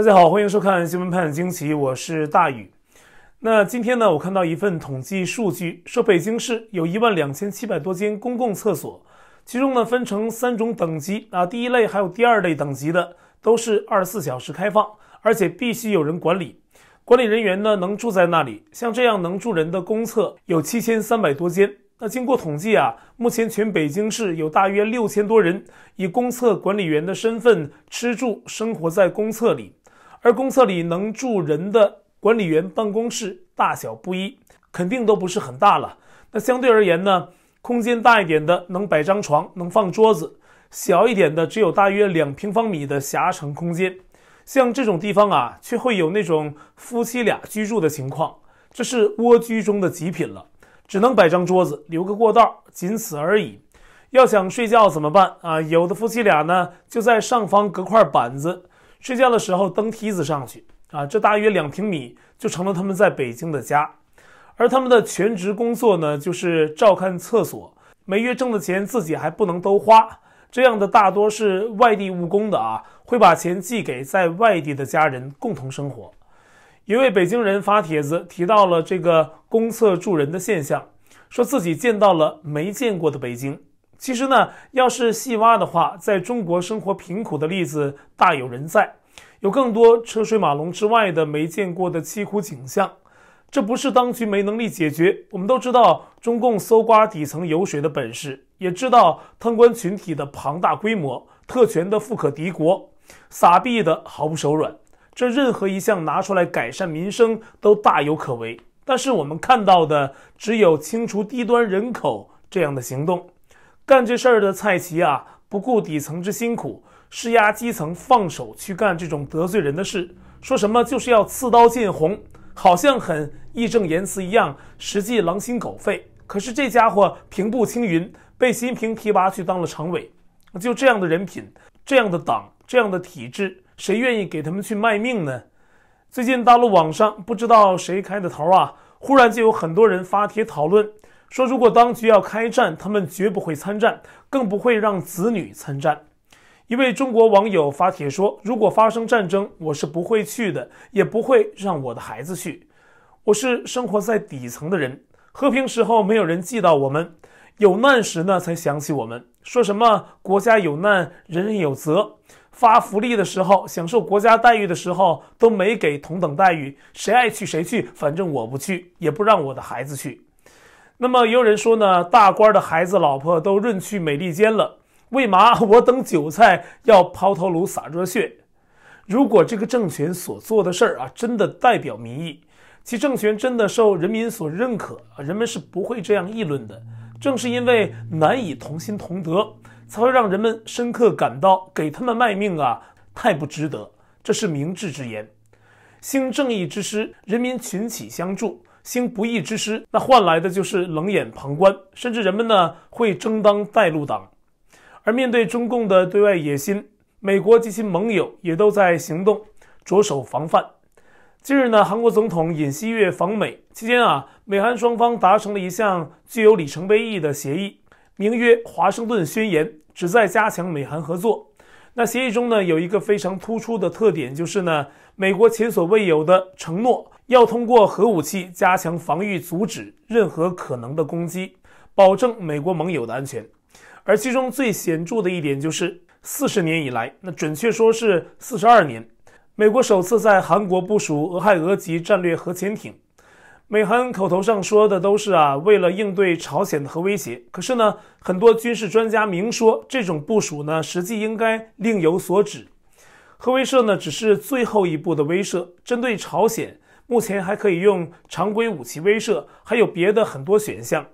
大家好，欢迎收看《新闻判惊奇》，我是大宇。那今天呢，我看到一份统计数据，说北京市有一万两千七百多间公共厕所，其中呢分成三种等级啊，第一类还有第二类等级的都是二十四小时开放，而且必须有人管理。管理人员呢能住在那里，像这样能住人的公厕有七千三百多间。那经过统计啊，目前全北京市有大约六千多人以公厕管理员的身份吃住生活在公厕里。而公厕里能住人的管理员办公室大小不一，肯定都不是很大了。那相对而言呢，空间大一点的能摆张床，能放桌子；小一点的只有大约两平方米的狭长空间。像这种地方啊，却会有那种夫妻俩居住的情况，这是蜗居中的极品了，只能摆张桌子，留个过道，仅此而已。要想睡觉怎么办啊？有的夫妻俩呢，就在上方隔块板子。睡觉的时候登梯子上去啊，这大约两平米就成了他们在北京的家。而他们的全职工作呢，就是照看厕所。每月挣的钱自己还不能都花，这样的大多是外地务工的啊，会把钱寄给在外地的家人共同生活。一位北京人发帖子提到了这个公厕住人的现象，说自己见到了没见过的北京。其实呢，要是细挖的话，在中国生活贫苦的例子大有人在，有更多车水马龙之外的没见过的凄苦景象。这不是当局没能力解决。我们都知道中共搜刮底层油水的本事，也知道贪官群体的庞大规模，特权的富可敌国，撒币的毫不手软。这任何一项拿出来改善民生都大有可为。但是我们看到的只有清除低端人口这样的行动。干这事儿的蔡奇啊，不顾底层之辛苦，施压基层放手去干这种得罪人的事，说什么就是要刺刀见红，好像很义正言辞一样，实际狼心狗肺。可是这家伙平步青云，被习近平提拔去当了常委，就这样的人品，这样的党，这样的体制，谁愿意给他们去卖命呢？最近大陆网上不知道谁开的头啊，忽然就有很多人发帖讨论。说：“如果当局要开战，他们绝不会参战，更不会让子女参战。”一位中国网友发帖说：“如果发生战争，我是不会去的，也不会让我的孩子去。我是生活在底层的人，和平时候没有人记到我们，有难时呢才想起我们。说什么国家有难，人人有责。发福利的时候，享受国家待遇的时候，都没给同等待遇。谁爱去谁去，反正我不去，也不让我的孩子去。”那么也有人说呢，大官的孩子老婆都润去美利坚了，为嘛我等韭菜要抛头颅洒热血？如果这个政权所做的事儿啊，真的代表民意，其政权真的受人民所认可，人们是不会这样议论的。正是因为难以同心同德，才会让人们深刻感到给他们卖命啊，太不值得。这是明智之言，兴正义之师，人民群起相助。兴不义之师，那换来的就是冷眼旁观，甚至人们呢会争当带路党。而面对中共的对外野心，美国及其盟友也都在行动，着手防范。近日呢，韩国总统尹锡悦访美期间啊，美韩双方达成了一项具有里程碑意义的协议，名曰《华盛顿宣言》，旨在加强美韩合作。那协议中呢，有一个非常突出的特点，就是呢，美国前所未有的承诺。要通过核武器加强防御，阻止任何可能的攻击，保证美国盟友的安全。而其中最显著的一点就是，四十年以来，那准确说是四十二年，美国首次在韩国部署俄亥俄级战略核潜艇。美韩口头上说的都是啊，为了应对朝鲜的核威胁。可是呢，很多军事专家明说，这种部署呢，实际应该另有所指。核威慑呢，只是最后一步的威慑，针对朝鲜。目前还可以用常规武器威慑，还有别的很多选项。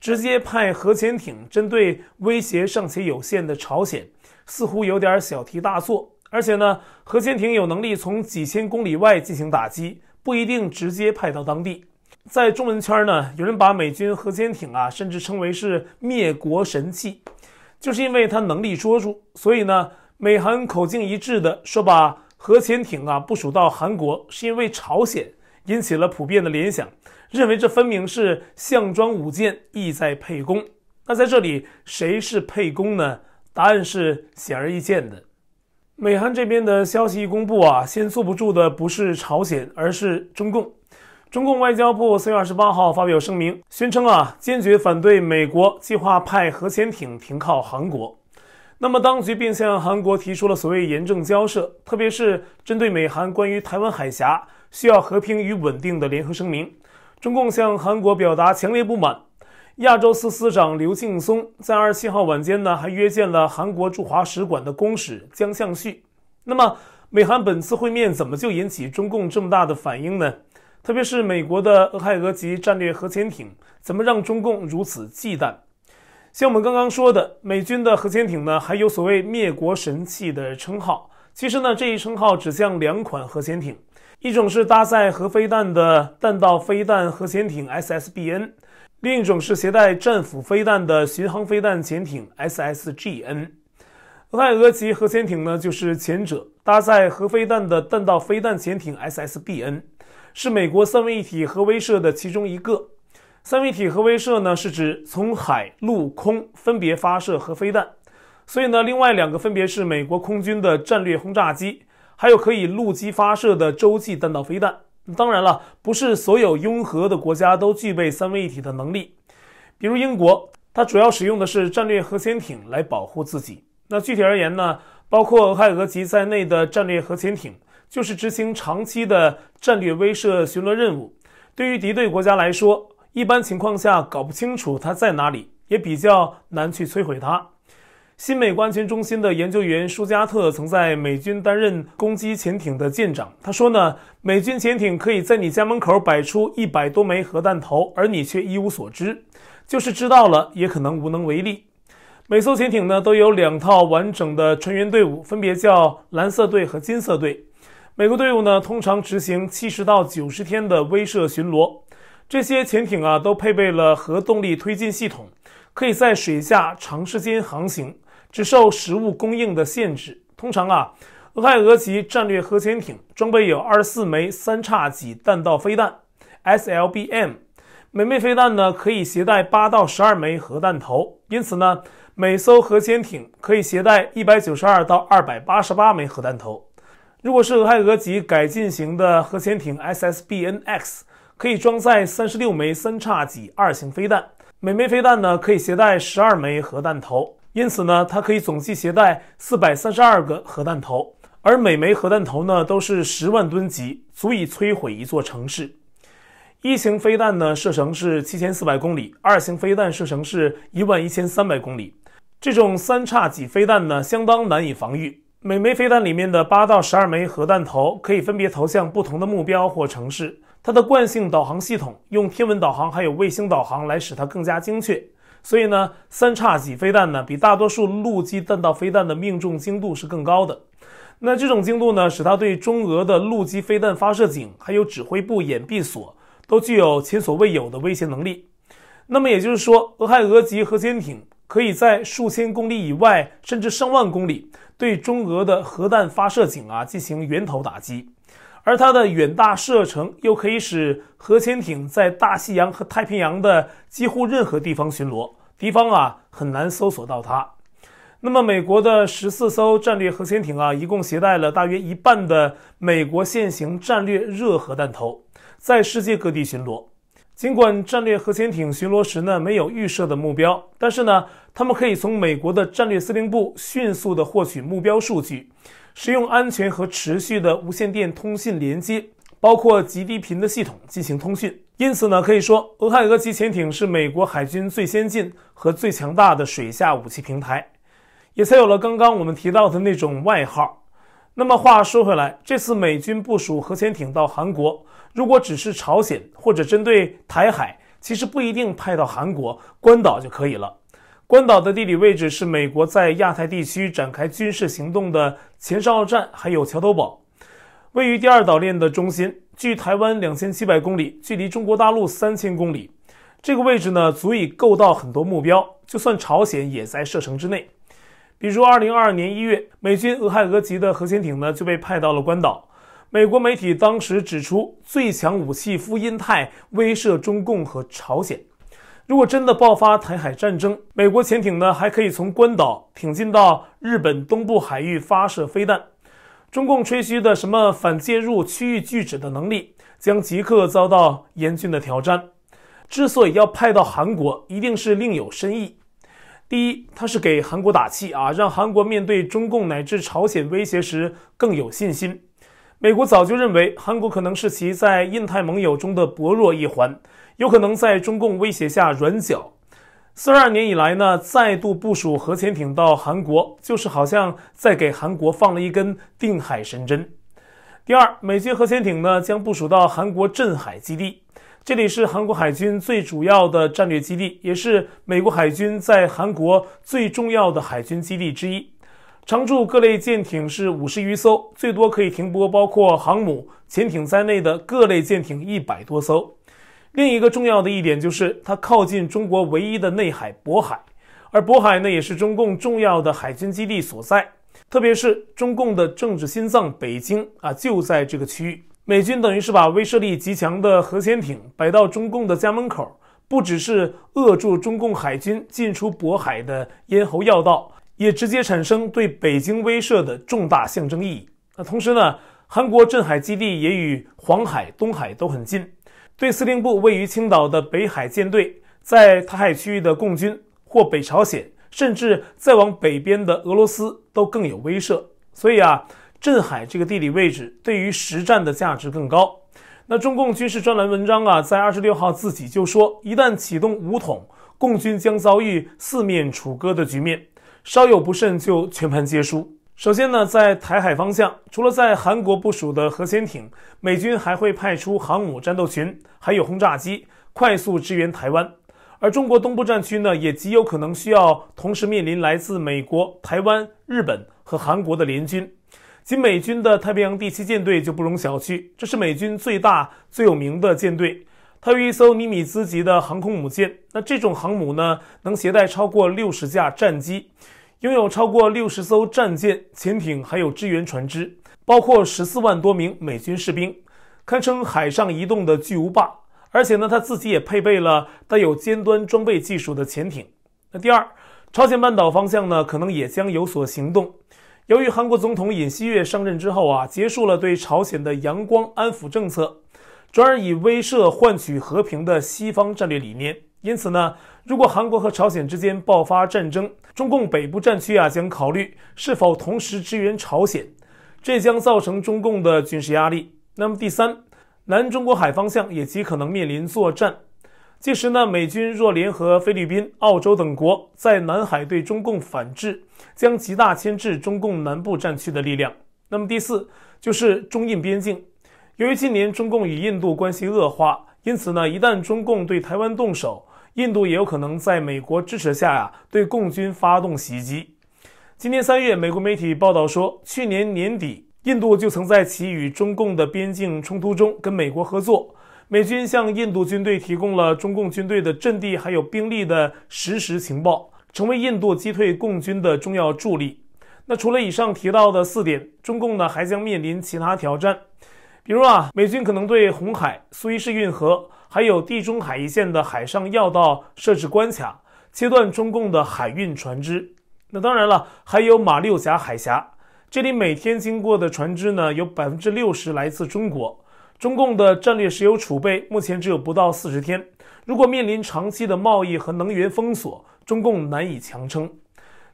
直接派核潜艇针对威胁尚且有限的朝鲜，似乎有点小题大做。而且呢，核潜艇有能力从几千公里外进行打击，不一定直接派到当地。在中文圈呢，有人把美军核潜艇啊，甚至称为是灭国神器，就是因为它能力捉住。所以呢，美韩口径一致的说，把核潜艇啊部署到韩国，是因为朝鲜。引起了普遍的联想，认为这分明是项庄舞剑，意在沛公。那在这里，谁是沛公呢？答案是显而易见的。美韩这边的消息一公布啊，先坐不住的不是朝鲜，而是中共。中共外交部四月二十八号发表声明，宣称啊，坚决反对美国计划派核潜艇停靠韩国。那么，当局并向韩国提出了所谓严正交涉，特别是针对美韩关于台湾海峡。需要和平与稳定的联合声明。中共向韩国表达强烈不满。亚洲司司长刘劲松在二十七号晚间呢，还约见了韩国驻华使馆的公使姜相旭。那么，美韩本次会面怎么就引起中共这么大的反应呢？特别是美国的俄亥俄级战略核潜艇，怎么让中共如此忌惮？像我们刚刚说的，美军的核潜艇呢，还有所谓“灭国神器”的称号。其实呢，这一称号指向两款核潜艇。一种是搭载核飞弹的弹道飞弹核潜艇 SSBN，另一种是携带战斧飞弹的巡航飞弹潜艇 SSGN。俄亥俄级核潜艇呢，就是前者搭载核飞弹的弹道飞弹潜艇 SSBN，是美国三位一体核威慑的其中一个。三位一体核威慑呢，是指从海、陆、空分别发射核飞弹，所以呢，另外两个分别是美国空军的战略轰炸机。还有可以陆基发射的洲际弹道飞弹。当然了，不是所有拥核的国家都具备三位一体的能力。比如英国，它主要使用的是战略核潜艇来保护自己。那具体而言呢？包括俄亥俄级在内的战略核潜艇，就是执行长期的战略威慑巡逻任务。对于敌对国家来说，一般情况下搞不清楚它在哪里，也比较难去摧毁它。新美国安全中心的研究员舒加特曾在美军担任攻击潜艇的舰长。他说呢，美军潜艇可以在你家门口摆出一百多枚核弹头，而你却一无所知。就是知道了，也可能无能为力。每艘潜艇呢都有两套完整的船员队伍，分别叫蓝色队和金色队。美国队伍呢通常执行七十到九十天的威慑巡逻。这些潜艇啊都配备了核动力推进系统，可以在水下长时间航行。只受食物供应的限制。通常啊，俄亥俄级战略核潜艇装备有二十四枚三叉戟弹道飞弹 （SLBM），每枚飞弹呢可以携带八到十二枚核弹头，因此呢，每艘核潜艇可以携带一百九十二到二百八十八枚核弹头。如果是俄亥俄级改进型的核潜艇 （SSBNX），可以装载三十六枚三叉戟二型飞弹，每枚飞弹呢可以携带十二枚核弹头。因此呢，它可以总计携带四百三十二个核弹头，而每枚核弹头呢都是十万吨级，足以摧毁一座城市。一型飞弹呢射程是七千四百公里，二型飞弹射程是一万一千三百公里。这种三叉戟飞弹呢相当难以防御，每枚飞弹里面的八到十二枚核弹头可以分别投向不同的目标或城市。它的惯性导航系统用天文导航还有卫星导航来使它更加精确。所以呢，三叉戟飞弹呢，比大多数陆基弹道飞弹的命中精度是更高的。那这种精度呢，使它对中俄的陆基飞弹发射井还有指挥部掩蔽所，都具有前所未有的威胁能力。那么也就是说，俄亥俄级核潜艇可以在数千公里以外，甚至上万公里，对中俄的核弹发射井啊进行源头打击。而它的远大射程又可以使核潜艇在大西洋和太平洋的几乎任何地方巡逻，敌方啊很难搜索到它。那么，美国的十四艘战略核潜艇啊，一共携带了大约一半的美国现行战略热核弹头，在世界各地巡逻。尽管战略核潜艇巡逻时呢没有预设的目标，但是呢，他们可以从美国的战略司令部迅速地获取目标数据。使用安全和持续的无线电通信连接，包括极低频的系统进行通讯。因此呢，可以说俄亥俄级潜艇是美国海军最先进和最强大的水下武器平台，也才有了刚刚我们提到的那种外号。那么话说回来，这次美军部署核潜艇到韩国，如果只是朝鲜或者针对台海，其实不一定派到韩国、关岛就可以了。关岛的地理位置是美国在亚太地区展开军事行动的前哨站，还有桥头堡，位于第二岛链的中心，距台湾两千七百公里，距离中国大陆三千公里。这个位置呢，足以够到很多目标，就算朝鲜也在射程之内。比如，二零二二年一月，美军俄亥俄级的核潜艇呢就被派到了关岛。美国媒体当时指出，最强武器夫印泰威慑中共和朝鲜。如果真的爆发台海战争，美国潜艇呢还可以从关岛挺进到日本东部海域发射飞弹，中共吹嘘的什么反介入区域拒止的能力将即刻遭到严峻的挑战。之所以要派到韩国，一定是另有深意。第一，它是给韩国打气啊，让韩国面对中共乃至朝鲜威胁时更有信心。美国早就认为韩国可能是其在印太盟友中的薄弱一环。有可能在中共威胁下软脚。四二年以来呢，再度部署核潜艇到韩国，就是好像在给韩国放了一根定海神针。第二，美军核潜艇呢将部署到韩国镇海基地，这里是韩国海军最主要的战略基地，也是美国海军在韩国最重要的海军基地之一。常驻各类舰艇是五十余艘，最多可以停泊包括航母、潜艇在内的各类舰艇一百多艘。另一个重要的一点就是，它靠近中国唯一的内海渤海，而渤海呢也是中共重要的海军基地所在，特别是中共的政治心脏北京啊就在这个区域。美军等于是把威慑力极强的核潜艇摆到中共的家门口，不只是扼住中共海军进出渤海的咽喉要道，也直接产生对北京威慑的重大象征意义。那同时呢，韩国镇海基地也与黄海、东海都很近。对司令部位于青岛的北海舰队，在台海区域的共军或北朝鲜，甚至再往北边的俄罗斯都更有威慑。所以啊，镇海这个地理位置对于实战的价值更高。那中共军事专栏文章啊，在二十六号自己就说，一旦启动武统，共军将遭遇四面楚歌的局面，稍有不慎就全盘皆输。首先呢，在台海方向，除了在韩国部署的核潜艇，美军还会派出航母战斗群，还有轰炸机，快速支援台湾。而中国东部战区呢，也极有可能需要同时面临来自美国、台湾、日本和韩国的联军。仅美军的太平洋第七舰队就不容小觑，这是美军最大、最有名的舰队。它有一艘尼米兹级的航空母舰，那这种航母呢，能携带超过六十架战机。拥有超过六十艘战舰、潜艇，还有支援船只，包括十四万多名美军士兵，堪称海上移动的巨无霸。而且呢，他自己也配备了带有尖端装备技术的潜艇。那第二，朝鲜半岛方向呢，可能也将有所行动。由于韩国总统尹锡月上任之后啊，结束了对朝鲜的阳光安抚政策，转而以威慑换取和平的西方战略理念。因此呢，如果韩国和朝鲜之间爆发战争，中共北部战区啊将考虑是否同时支援朝鲜，这将造成中共的军事压力。那么第三，南中国海方向也极可能面临作战。届时呢，美军若联合菲律宾、澳洲等国在南海对中共反制，将极大牵制中共南部战区的力量。那么第四就是中印边境，由于近年中共与印度关系恶化，因此呢，一旦中共对台湾动手，印度也有可能在美国支持下呀，对共军发动袭击。今年三月，美国媒体报道说，去年年底，印度就曾在其与中共的边境冲突中跟美国合作，美军向印度军队提供了中共军队的阵地还有兵力的实时情报，成为印度击退共军的重要助力。那除了以上提到的四点，中共呢还将面临其他挑战。比如啊，美军可能对红海、苏伊士运河，还有地中海一线的海上要道设置关卡，切断中共的海运船只。那当然了，还有马六甲海峡，这里每天经过的船只呢，有百分之六十来自中国。中共的战略石油储备目前只有不到四十天，如果面临长期的贸易和能源封锁，中共难以强撑。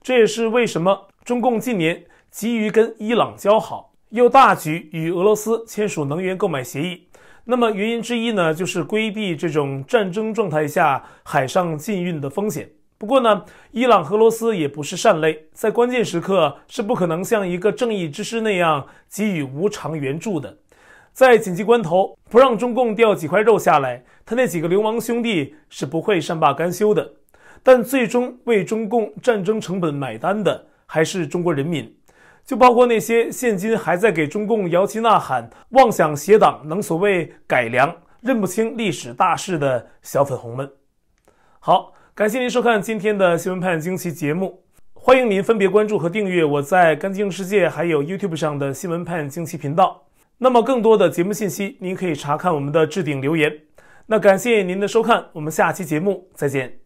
这也是为什么中共近年急于跟伊朗交好。又大举与俄罗斯签署能源购买协议，那么原因之一呢，就是规避这种战争状态下海上禁运的风险。不过呢，伊朗和俄罗斯也不是善类，在关键时刻是不可能像一个正义之师那样给予无偿援助的。在紧急关头不让中共掉几块肉下来，他那几个流氓兄弟是不会善罢甘休的。但最终为中共战争成本买单的，还是中国人民。就包括那些现今还在给中共摇旗呐喊、妄想写党能所谓改良、认不清历史大势的小粉红们。好，感谢您收看今天的《新闻判惊奇》节目，欢迎您分别关注和订阅我在“干净世界”还有 YouTube 上的《新闻判惊奇》频道。那么，更多的节目信息您可以查看我们的置顶留言。那感谢您的收看，我们下期节目再见。